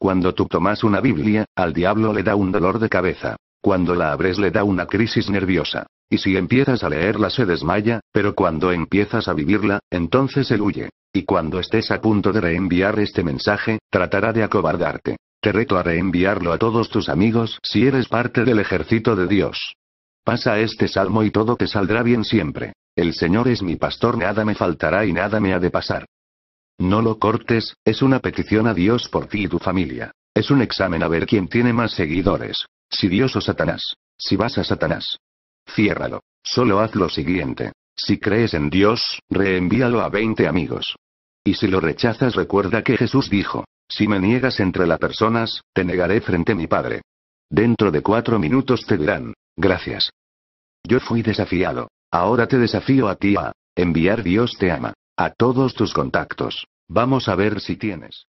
Cuando tú tomas una Biblia, al diablo le da un dolor de cabeza. Cuando la abres le da una crisis nerviosa. Y si empiezas a leerla se desmaya, pero cuando empiezas a vivirla, entonces él huye. Y cuando estés a punto de reenviar este mensaje, tratará de acobardarte. Te reto a reenviarlo a todos tus amigos si eres parte del ejército de Dios. Pasa este salmo y todo te saldrá bien siempre. El Señor es mi pastor, nada me faltará y nada me ha de pasar. No lo cortes, es una petición a Dios por ti y tu familia. Es un examen a ver quién tiene más seguidores. Si Dios o Satanás. Si vas a Satanás. Ciérralo. Solo haz lo siguiente. Si crees en Dios, reenvíalo a 20 amigos. Y si lo rechazas recuerda que Jesús dijo, si me niegas entre las personas, te negaré frente a mi Padre. Dentro de cuatro minutos te dirán, gracias. Yo fui desafiado. Ahora te desafío a ti a enviar Dios te ama. A todos tus contactos. Vamos a ver si tienes.